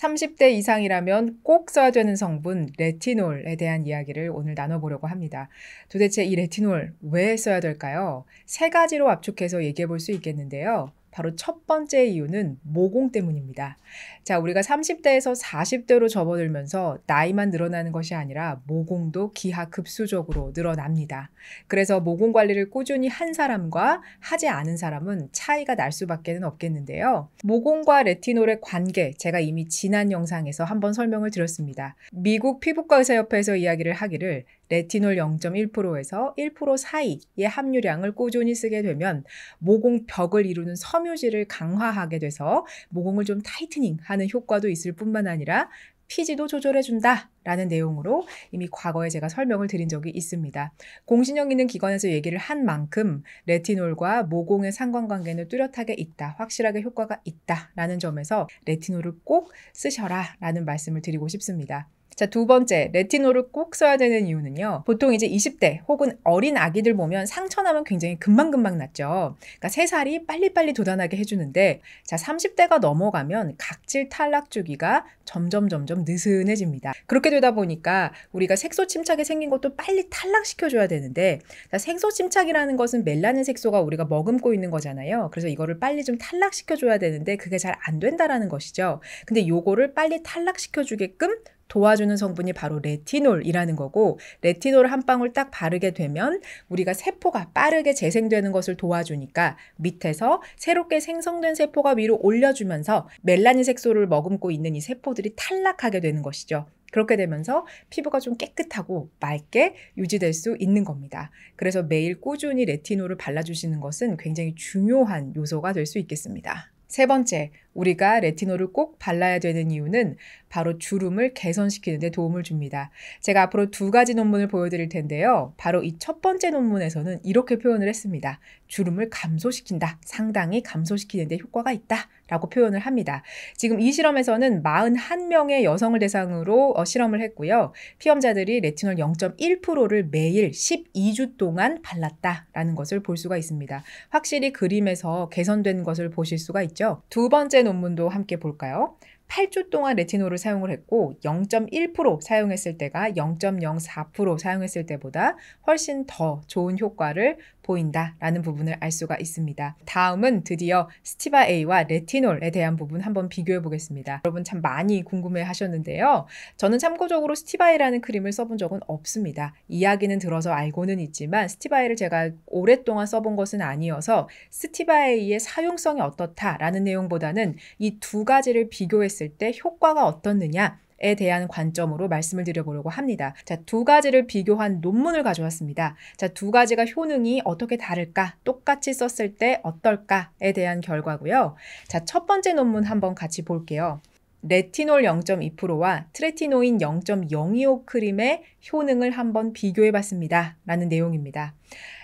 30대 이상이라면 꼭 써야 되는 성분 레티놀에 대한 이야기를 오늘 나눠보려고 합니다. 도대체 이 레티놀 왜 써야 될까요? 세 가지로 압축해서 얘기해 볼 수 있겠는데요. 바로 첫 번째 이유는 모공 때문입니다. 자, 우리가 30대에서 40대로 접어들면서 나이만 늘어나는 것이 아니라 모공도 기하급수적으로 늘어납니다. 그래서 모공 관리를 꾸준히 한 사람과 하지 않은 사람은 차이가 날 수밖에는 없겠는데요. 모공과 레티놀의 관계 제가 이미 지난 영상에서 한번 설명을 드렸습니다. 미국 피부과 의사협회에서 이야기를 하기를 레티놀 0.1%에서 1% 사이의 함유량을 꾸준히 쓰게 되면 모공 벽을 이루는 섬유질을 강화하게 돼서 모공을 좀 타이트닝 하는 효과도 있을 뿐만 아니라 피지도 조절해준다. 라는 내용으로 이미 과거에 제가 설명을 드린 적이 있습니다. 공신력 있는 기관에서 얘기를 한 만큼 레티놀과 모공의 상관관계는 뚜렷하게 있다, 확실하게 효과가 있다 라는 점에서 레티놀을 꼭 쓰셔라 라는 말씀을 드리고 싶습니다. 자, 두 번째, 레티놀을 꼭 써야 되는 이유는요. 보통 이제 20대 혹은 어린 아기들 보면 상처 나면 굉장히 금방금방 났죠 그러니까 새살이 빨리빨리 도아하게 해주는데 자, 30대가 넘어가면 각질 탈락 주기가 점점 점점 느슨해집니다. 그렇게 되다 보니까 우리가 색소 침착이 생긴 것도 빨리 탈락시켜줘야 되는데 자, 색소 침착이라는 것은 멜라닌 색소가 우리가 머금고 있는 거잖아요. 그래서 이거를 빨리 좀 탈락시켜줘야 되는데 그게 잘 안 된다라는 것이죠. 근데 요거를 빨리 탈락시켜주게끔 도와주는 성분이 바로 레티놀이라는 거고 레티놀 한 방울 딱 바르게 되면 우리가 세포가 빠르게 재생되는 것을 도와주니까 밑에서 새롭게 생성된 세포가 위로 올려주면서 멜라닌 색소를 머금고 있는 이 세포들이 탈락하게 되는 것이죠. 그렇게 되면서 피부가 좀 깨끗하고 맑게 유지될 수 있는 겁니다. 그래서 매일 꾸준히 레티놀을 발라주시는 것은 굉장히 중요한 요소가 될 수 있겠습니다. 세 번째, 우리가 레티놀을 꼭 발라야 되는 이유는 바로 주름을 개선시키는 데 도움을 줍니다. 제가 앞으로 두 가지 논문을 보여드릴 텐데요. 바로 이 첫 번째 논문에서는 이렇게 표현을 했습니다. 주름을 감소시킨다. 상당히 감소시키는 데 효과가 있다. 라고 표현을 합니다. 지금 이 실험에서는 41명의 여성을 대상으로 어, 실험을 했고요. 피험자들이 레티놀 0.1%를 매일 12주 동안 발랐다라는 것을 볼 수가 있습니다. 확실히 그림에서 개선된 것을 보실 수가 있죠. 두 번째 논문도 함께 볼까요? 8주 동안 레티놀을 사용을 했고 0.1% 사용했을 때가 0.04% 사용했을 때보다 훨씬 더 좋은 효과를 보인다라는 부분을 알 수가 있습니다. 다음은 드디어 스티바 A와 레티놀에 대한 부분 한번 비교해 보겠습니다. 여러분 참 많이 궁금해 하셨는데요. 저는 참고적으로 스티바 A라는 크림을 써본 적은 없습니다. 이야기는 들어서 알고는 있지만 스티바 A를 제가 오랫동안 써본 것은 아니어서 스티바 A의 사용성이 어떻다라는 내용보다는 이 두 가지를 비교했을 했을 때 효과가 어떻느냐 에 대한 관점으로 말씀을 드려보려고 합니다. 자, 두 가지를 비교한 논문을 가져왔습니다. 자, 두 가지가 효능이 어떻게 다를까, 똑같이 썼을 때 어떨까에 대한 결과고요. 자, 첫 번째 논문 한번 같이 볼게요. 레티놀 0.2%와 트레티노인 0.025 크림의 효능을 한번 비교해 봤습니다. 라는 내용입니다.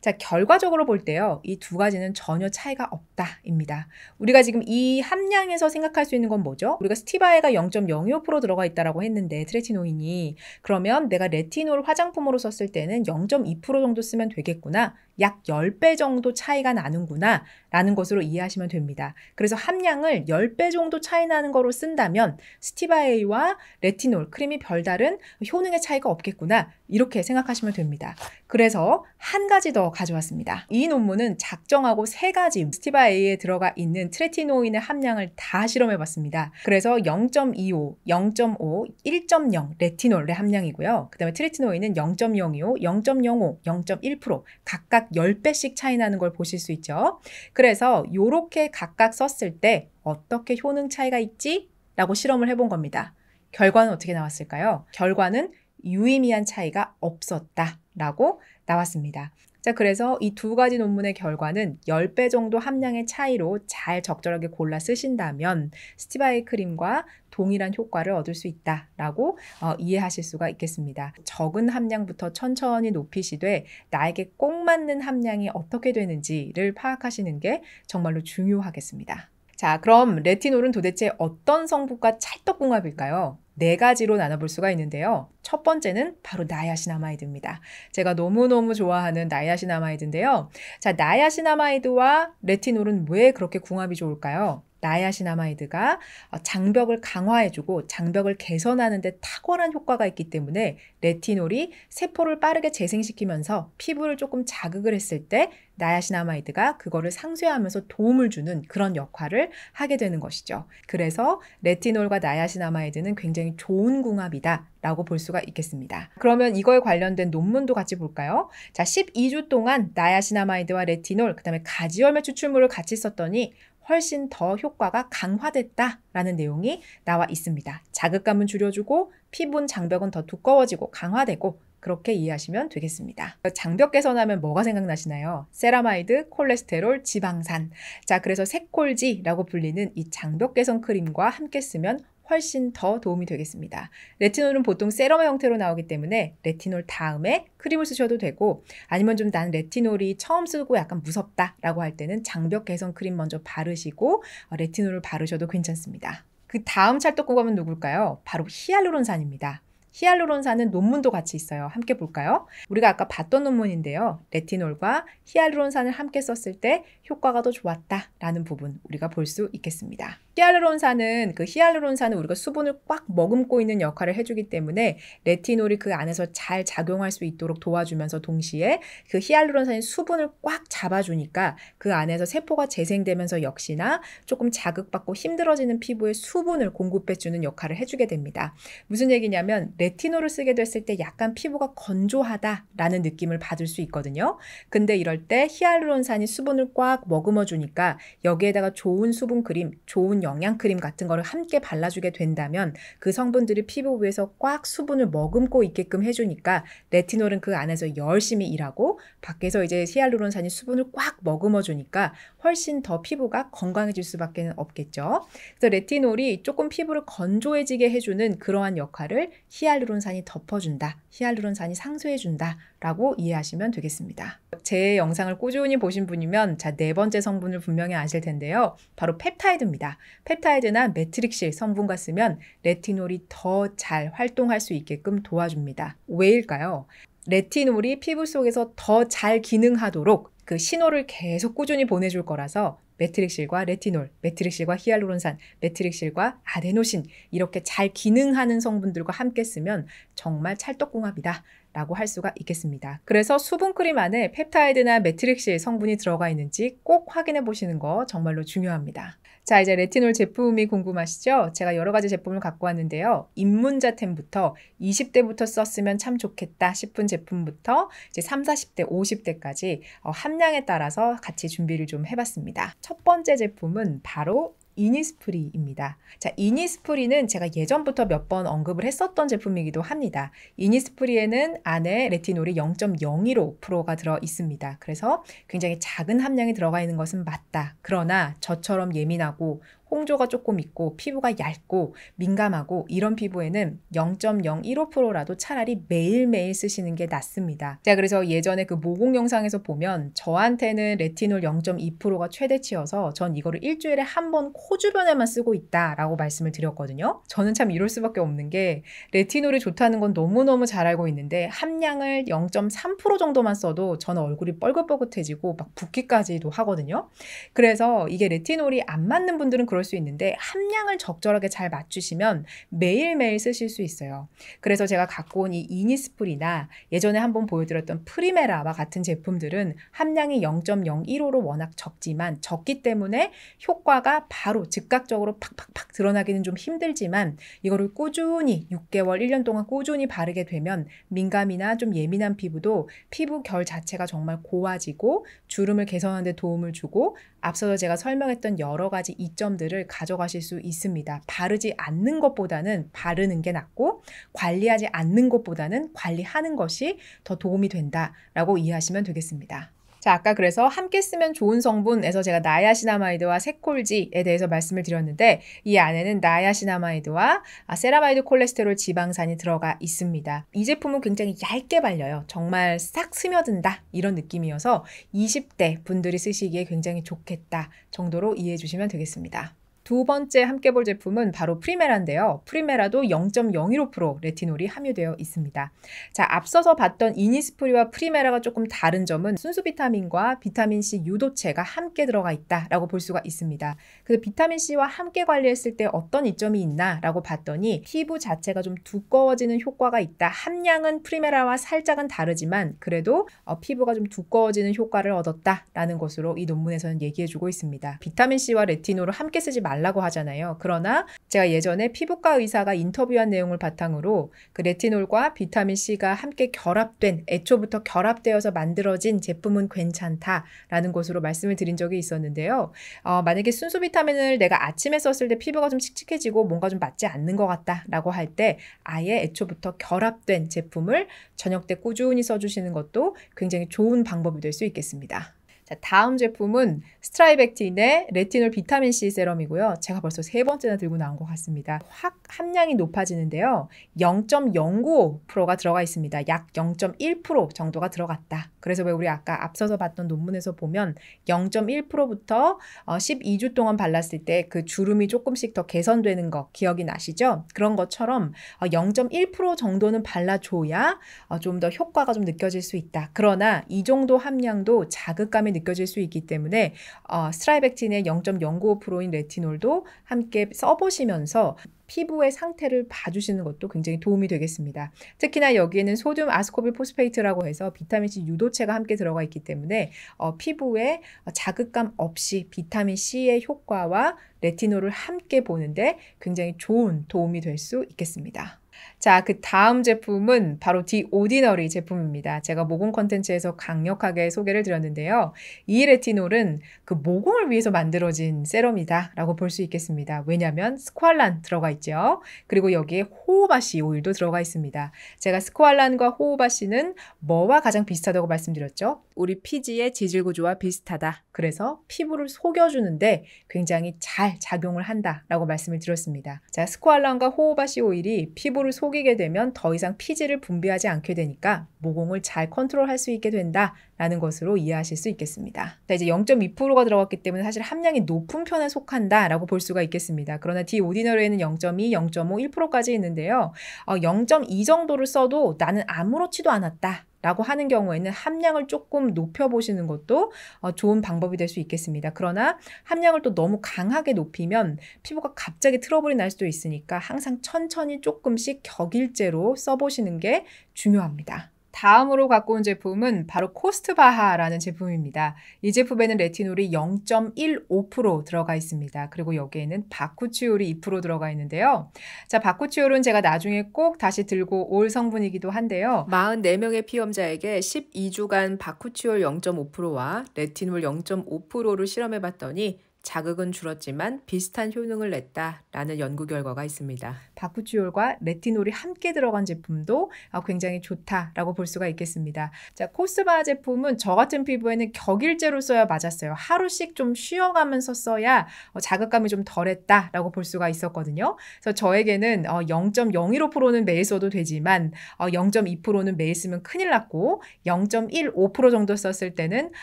자, 결과적으로 볼 때요. 이 두 가지는 전혀 차이가 없다입니다. 우리가 지금 이 함량에서 생각할 수 있는 건 뭐죠? 우리가 스티바에가 0.05% 들어가 있다라고 했는데 트레티노인이 그러면 내가 레티놀 화장품으로 썼을 때는 0.2% 정도 쓰면 되겠구나. 약 10배 정도 차이가 나는구나 라는 것으로 이해하시면 됩니다. 그래서 함량을 10배 정도 차이 나는 거로 쓴다면 스티바에와 레티놀 크림이 별다른 효능의 차이가 없겠구나 이렇게 생각하시면 됩니다. 그래서 한 가지 더 가져왔습니다. 이 논문은 작정하고 세 가지 스티바 A에 들어가 있는 트레티노인의 함량을 다 실험해봤습니다. 그래서 0.25, 0.5, 1.0 레티놀의 함량이고요. 그 다음에 트레티노인은 0.025, 0.05, 0.1% 각각 10배씩 차이 나는 걸 보실 수 있죠. 그래서 이렇게 각각 썼을 때 어떻게 효능 차이가 있지? 라고 실험을 해 본 겁니다. 결과는 어떻게 나왔을까요? 결과는 유의미한 차이가 없었다라고 나왔습니다. 자, 그래서 이 두 가지 논문의 결과는 10배 정도 함량의 차이로 잘 적절하게 골라 쓰신다면 스티바이 크림과 동일한 효과를 얻을 수 있다라고 어, 이해하실 수가 있겠습니다. 적은 함량부터 천천히 높이시되 나에게 꼭 맞는 함량이 어떻게 되는지를 파악하시는 게 정말로 중요하겠습니다. 자, 그럼 레티놀은 도대체 어떤 성분과 찰떡궁합일까요? 네 가지로 나눠볼 수가 있는데요. 첫 번째는 바로 나야시나마이드입니다. 제가 너무너무 좋아하는 나야시나마이드인데요. 자, 나야시나마이드와 레티놀은 왜 그렇게 궁합이 좋을까요? 나야시나마이드가 어, 장벽을 강화해주고 장벽을 개선하는 데 탁월한 효과가 있기 때문에 레티놀이 세포를 빠르게 재생시키면서 피부를 조금 자극을 했을 때 나야시나마이드가 그거를 상쇄하면서 도움을 주는 그런 역할을 하게 되는 것이죠. 그래서 레티놀과 나야시나마이드는 굉장히 좋은 궁합이다. 라고 볼 수가 있겠습니다. 그러면 이거에 관련된 논문도 같이 볼까요? 자, 12주 동안 나야시나마이드와 레티놀, 그 다음에 가지열매 추출물을 같이 썼더니 훨씬 더 효과가 강화됐다라는 내용이 나와 있습니다. 자극감은 줄여주고 피부 장벽은 더 두꺼워지고 강화되고 그렇게 이해하시면 되겠습니다. 장벽 개선하면 뭐가 생각나시나요? 세라마이드, 콜레스테롤, 지방산. 자, 그래서 세콜지라고 불리는 이 장벽 개선 크림과 함께 쓰면 훨씬 더 도움이 되겠습니다. 레티놀은 보통 세럼 형태로 나오기 때문에 레티놀 다음에 크림을 쓰셔도 되고 아니면 좀 난 레티놀이 처음 쓰고 약간 무섭다라고 할 때는 장벽 개선 크림 먼저 바르시고 어, 레티놀을 바르셔도 괜찮습니다. 그 다음 찰떡궁합은 누굴까요? 바로 히알루론산입니다. 히알루론산은 논문도 같이 있어요. 함께 볼까요? 우리가 아까 봤던 논문인데요. 레티놀과 히알루론산을 함께 썼을 때 효과가 더 좋았다라는 부분 우리가 볼 수 있겠습니다. 히알루론산은 그 히알루론산은 우리가 수분을 꽉 머금고 있는 역할을 해주기 때문에 레티놀이 그 안에서 잘 작용할 수 있도록 도와주면서 동시에 그 히알루론산이 수분을 꽉 잡아주니까 그 안에서 세포가 재생되면서 역시나 조금 자극받고 힘들어지는 피부에 수분을 공급해주는 역할을 해주게 됩니다. 무슨 얘기냐면 레티놀을 쓰게 됐을 때 약간 피부가 건조하다라는 느낌을 받을 수 있거든요. 근데 이럴 때 히알루론산이 수분을 꽉 머금어주니까 여기에다가 좋은 수분 그림 좋은 영양크림 같은 거를 함께 발라주게 된다면 그 성분들이 피부 위에서 꽉 수분을 머금고 있게끔 해주니까 레티놀은 그 안에서 열심히 일하고 밖에서 이제 히알루론산이 수분을 꽉 머금어주니까 훨씬 더 피부가 건강해질 수밖에 없겠죠. 그래서 레티놀이 조금 피부를 건조해지게 해주는 그러한 역할을 히알루론산이 덮어준다, 히알루론산이 상쇄해준다라고 이해하시면 되겠습니다. 제 영상을 꾸준히 보신 분이면 자, 네 번째 성분을 분명히 아실 텐데요. 바로 펩타이드입니다. 펩타이드나 매트릭실 성분같으면 레티놀이 더 잘 활동할 수 있게끔 도와줍니다. 왜일까요? 레티놀이 피부 속에서 더 잘 기능하도록 그 신호를 계속 꾸준히 보내줄 거라서 매트릭실과 레티놀, 매트릭실과 히알루론산, 매트릭실과 아데노신 이렇게 잘 기능하는 성분들과 함께 쓰면 정말 찰떡궁합이다. 라고 할 수가 있겠습니다. 그래서 수분크림 안에 펩타이드나 매트릭스의 성분이 들어가 있는지 꼭 확인해 보시는 거 정말로 중요합니다. 자, 이제 레티놀 제품이 궁금하시죠? 제가 여러 가지 제품을 갖고 왔는데요. 입문자템부터 20대부터 썼으면 참 좋겠다 싶은 제품부터 이제 3, 40대, 50대까지 어, 함량에 따라서 같이 준비를 좀 해봤습니다. 첫 번째 제품은 바로 이니스프리입니다. 자, 이니스프리는 제가 예전부터 몇 번 언급을 했었던 제품이기도 합니다. 이니스프리에는 안에 레티놀이 0.015%가 들어 있습니다. 그래서 굉장히 작은 함량이 들어가 있는 것은 맞다. 그러나 저처럼 예민하고 홍조가 조금 있고 피부가 얇고 민감하고 이런 피부에는 0.015%라도 차라리 매일매일 쓰시는 게 낫습니다. 자, 그래서 예전에 그 모공 영상에서 보면 저한테는 레티놀 0.2%가 최대치여서 전 이거를 일주일에 한 번 코 주변에만 쓰고 있다라고 말씀을 드렸거든요. 저는 참 이럴 수밖에 없는 게 레티놀이 좋다는 건 너무너무 잘 알고 있는데 함량을 0.3% 정도만 써도 저는 얼굴이 뻘긋뻘긋해지고 막 붓기까지도 하거든요. 그래서 이게 레티놀이 안 맞는 분들은 그런 그럴 수 있는데 함량을 적절하게 잘 맞추시면 매일매일 쓰실 수 있어요. 그래서 제가 갖고 온 이 이니스프리나 예전에 한번 보여드렸던 프리메라와 같은 제품들은 함량이 0.015로 워낙 적지만 적기 때문에 효과가 바로 즉각적으로 팍팍팍 드러나기는 좀 힘들지만 이거를 꾸준히 6개월, 1년 동안 꾸준히 바르게 되면 민감이나 좀 예민한 피부도 피부 결 자체가 정말 고와지고 주름을 개선하는 데 도움을 주고 앞서서 제가 설명했던 여러 가지 이점들 것들을 가져가실 수 있습니다. 바르지 않는 것보다는 바르는 게 낫고 관리하지 않는 것보다는 관리하는 것이 더 도움이 된다라고 이해하시면 되겠습니다. 자, 아까 그래서 함께 쓰면 좋은 성분에서 제가 나야시나마이드와 세콜지에 대해서 말씀을 드렸는데 이 안에는 나야시나마이드와 세라마이드 콜레스테롤 지방산이 들어가 있습니다. 이 제품은 굉장히 얇게 발려요. 정말 싹 스며든다 이런 느낌이어서 20대 분들이 쓰시기에 굉장히 좋겠다 정도로 이해해 주시면 되겠습니다. 두 번째 함께 볼 제품은 바로 프리메라인데요. 프리메라도 0.01% 5 레티놀이 함유되어 있습니다. 자, 앞서서 봤던 이니스프리와 프리메라가 조금 다른 점은 순수 비타민과 비타민C 유도체가 함께 들어가 있다라고 볼 수가 있습니다. 그래서 비타민C와 함께 관리했을 때 어떤 이점이 있나라고 봤더니 피부 자체가 좀 두꺼워지는 효과가 있다. 함량은 프리메라와 살짝은 다르지만 그래도 어, 피부가 좀 두꺼워지는 효과를 얻었다라는 것으로 이 논문에서는 얘기해주고 있습니다. 비타민C와 레티놀을 함께 쓰지 말라 말라고 하잖아요. 그러나 제가 예전에 피부과 의사가 인터뷰한 내용을 바탕으로 그 레티놀과 비타민 C가 함께 결합된 애초부터 결합되어서 만들어진 제품은 괜찮다라는 것으로 말씀을 드린 적이 있었는데요. 어, 만약에 순수 비타민을 내가 아침에 썼을 때 피부가 좀 칙칙해지고 뭔가 좀 맞지 않는 것 같다라고 할 때 아예 애초부터 결합된 제품을 저녁 때 꾸준히 써주시는 것도 굉장히 좋은 방법이 될 수 있겠습니다. 자, 다음 제품은 스트라이벡틴의 레티놀 비타민 C 세럼이고요. 제가 벌써 세 번째나 들고 나온 것 같습니다. 확 함량이 높아지는데요. 0.09%가 들어가 있습니다. 약 0.1% 정도가 들어갔다. 그래서 왜 우리 아까 앞서서 봤던 논문에서 보면 0.1%부터 12주 어, 동안 발랐을 때 그 주름이 조금씩 더 개선되는 거 기억이 나시죠? 그런 것처럼 0.1% 어, 정도는 발라줘야 어, 좀더 효과가 좀 느껴질 수 있다. 그러나 이 정도 함량도 자극감이 느껴질 수 있기 때문에 어, 스트라이백틴의 0.09%인 레티놀도 함께 써보시면서 피부의 상태를 봐주시는 것도 굉장히 도움이 되겠습니다. 특히나 여기에는 소듐 아스코빌 포스페이트라고 해서 비타민C 유도체가 함께 들어가 있기 때문에 어, 피부에 자극감 없이 비타민C의 효과와 레티놀을 함께 보는데 굉장히 좋은 도움이 될 수 있겠습니다. 자, 그 다음 제품은 바로 디오디너리 제품입니다. 제가 모공 컨텐츠에서 강력하게 소개를 드렸는데요. 이 레티놀은 그 모공을 위해서 만들어진 세럼이다라고 볼 수 있겠습니다. 왜냐하면 스코알란 들어가 있죠. 그리고 여기에 호호바시 오일도 들어가 있습니다. 제가 스코알란과 호호바시는 뭐와 가장 비슷하다고 말씀드렸죠? 우리 피지의 지질 구조와 비슷하다. 그래서 피부를 속여주는데 굉장히 잘 작용을 한다라고 말씀을 드렸습니다. 자, 스코알란과 호호바시 오일이 피부를 스스를 속이게 되면 더 이상 피지를 분비하지 않게 되니까 모공을 잘 컨트롤할 수 있게 된다라는 것으로 이해하실 수 있겠습니다. 자, 이제 0.2%가 들어갔기 때문에 사실 함량이 높은 편에 속한다라고 볼 수가 있겠습니다. 그러나 D 오디너리에는 0.2, 0.5, 1%까지 있는데요. 어, 0.2 정도를 써도 나는 아무렇지도 않았다. 라고 하는 경우에는 함량을 조금 높여보시는 것도 어, 좋은 방법이 될 수 있겠습니다. 그러나 함량을 또 너무 강하게 높이면 피부가 갑자기 트러블이 날 수도 있으니까 항상 천천히 조금씩 격일제로 써보시는 게 중요합니다. 다음으로 갖고 온 제품은 바로 코스트바하라는 제품입니다. 이 제품에는 레티놀이 0.15% 들어가 있습니다. 그리고 여기에는 바쿠치올이 2% 들어가 있는데요. 자, 바쿠치올은 제가 나중에 꼭 다시 들고 올 성분이기도 한데요. 44명의 피험자에게 12주간 바쿠치올 0.5%와 레티놀 0.5%를 실험해 봤더니 자극은 줄었지만 비슷한 효능을 냈다라는 연구 결과가 있습니다. 바쿠치올과 레티놀이 함께 들어간 제품도 아, 굉장히 좋다라고 볼 수가 있겠습니다. 자, 코스바 제품은 저 같은 피부에는 격일제로 써야 맞았어요. 하루씩 좀 쉬어가면서 써야 어, 자극감이 좀 덜했다라고 볼 수가 있었거든요. 그래서 저에게는 0.015%는 어, 매일 써도 되지만 0.2%는 어, 매일 쓰면 큰일 났고 0.15% 정도 썼을 때는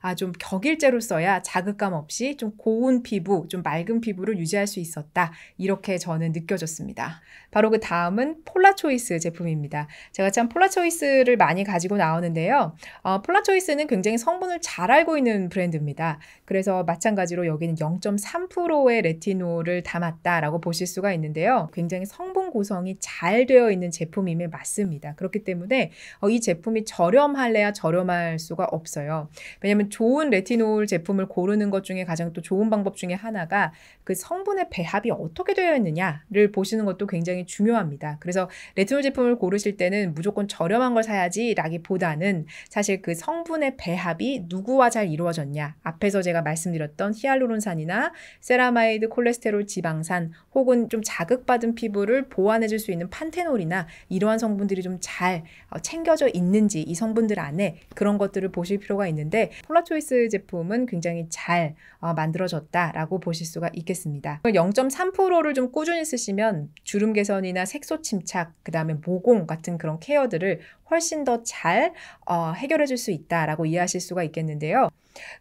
아좀 격일제로 써야 자극감 없이 좀 고운 피부, 좀 맑은 피부를 유지할 수 있었다. 이렇게 저는 느껴졌습니다. 바로 그 다음은 폴라초이스 제품입니다. 제가 참 폴라초이스를 많이 가지고 나오는데요. 어, 폴라초이스는 굉장히 성분을 잘 알고 있는 브랜드입니다. 그래서 마찬가지로 여기는 0.3%의 레티놀을 담았다라고 보실 수가 있는데요. 굉장히 성분 구성이 잘 되어 있는 제품임에 맞습니다. 그렇기 때문에 어, 이 제품이 저렴할래야 저렴할 수가 없어요. 왜냐하면 좋은 레티놀 제품을 고르는 것 중에 가장 또 좋은 방법 방법 중에 하나가 그 성분의 배합이 어떻게 되어 있느냐를 보시는 것도 굉장히 중요합니다. 그래서 레트놀 제품을 고르실 때는 무조건 저렴한 걸 사야지라기보다는 사실 그 성분의 배합이 누구와 잘 이루어졌냐. 앞에서 제가 말씀드렸던 히알루론산이나 세라마이드 콜레스테롤 지방산 혹은 좀 자극받은 피부를 보완해 줄 수 있는 판테놀이나 이러한 성분들이 좀잘 어, 챙겨져 있는지 이 성분들 안에 그런 것들을 보실 필요가 있는데 폴라초이스 제품은 굉장히 잘 어, 만들어졌다. 있다라고 보실 수가 있겠습니다. 0.3%를 좀 꾸준히 쓰시면 주름 개선이나 색소 침착, 그 다음에 모공 같은 그런 케어들을 훨씬 더잘 어, 해결해 줄 수 있다라고 이해하실 수가 있겠는데요.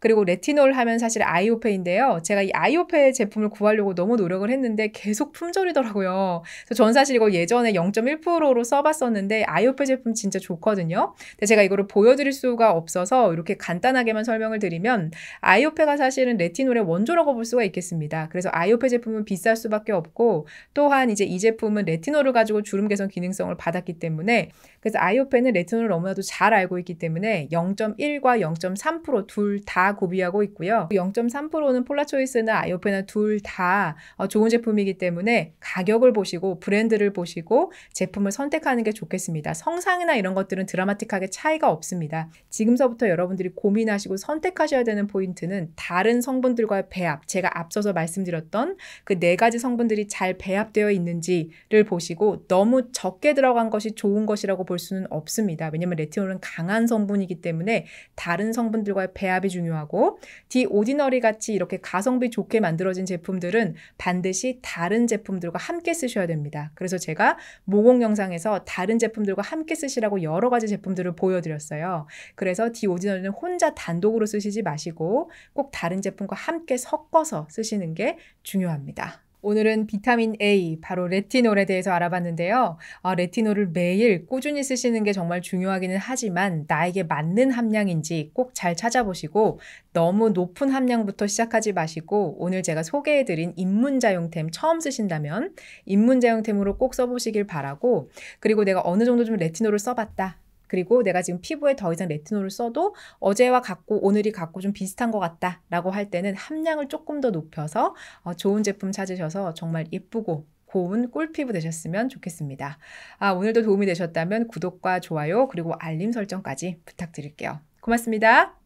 그리고 레티놀 하면 사실 아이오페인데요. 제가 이 아이오페 제품을 구하려고 너무 노력을 했는데 계속 품절이더라고요. 그래서 전 사실 이거 예전에 0.1%로 써봤었는데 아이오페 제품 진짜 좋거든요. 근데 제가 이거를 보여드릴 수가 없어서 이렇게 간단하게만 설명을 드리면 아이오페가 사실은 레티놀의 원조라고 써먹어볼 수가 있겠습니다. 그래서 아이오페 제품은 비쌀 수밖에 없고 또한 이제 이 제품은 레티놀을 가지고 주름 개선 기능성을 받았기 때문에 그래서 아이오페는 레티놀을 너무나도 잘 알고 있기 때문에 0.1과 0.3%둘 다 구비하고 있고요. 0.3%는 폴라초이스나 아이오페나 둘다 어, 좋은 제품이기 때문에 가격을 보시고 브랜드를 보시고 제품을 선택하는 게 좋겠습니다. 성상이나 이런 것들은 드라마틱하게 차이가 없습니다. 지금서부터 여러분들이 고민하시고 선택하셔야 되는 포인트는 다른 성분들과의 배합 배합, 제가 앞서서 말씀드렸던 그 네 가지 성분들이 잘 배합되어 있는지를 보시고 너무 적게 들어간 것이 좋은 것이라고 볼 수는 없습니다. 왜냐하면 레티놀은 강한 성분이기 때문에 다른 성분들과의 배합이 중요하고 디오디너리 같이 이렇게 가성비 좋게 만들어진 제품들은 반드시 다른 제품들과 함께 쓰셔야 됩니다. 그래서 제가 모공 영상에서 다른 제품들과 함께 쓰시라고 여러 가지 제품들을 보여드렸어요. 그래서 디오디너리는 혼자 단독으로 쓰시지 마시고 꼭 다른 제품과 함께 섞어 섞어서 쓰시는 게 중요합니다. 오늘은 비타민 A, 바로 레티놀에 대해서 알아봤는데요. 아, 레티놀을 매일 꾸준히 쓰시는 게 정말 중요하기는 하지만 나에게 맞는 함량인지 꼭 잘 찾아보시고 너무 높은 함량부터 시작하지 마시고 오늘 제가 소개해드린 입문자용템 처음 쓰신다면 입문자용템으로 꼭 써보시길 바라고 그리고 내가 어느 정도 좀 레티놀을 써봤다. 그리고 내가 지금 피부에 더 이상 레트놀을 써도 어제와 같고 오늘이 같고 좀 비슷한 것 같다라고 할 때는 함량을 조금 더 높여서 어, 좋은 제품 찾으셔서 정말 예쁘고 고운 꿀피부 되셨으면 좋겠습니다. 아, 오늘도 도움이 되셨다면 구독과 좋아요 그리고 알림 설정까지 부탁드릴게요. 고맙습니다.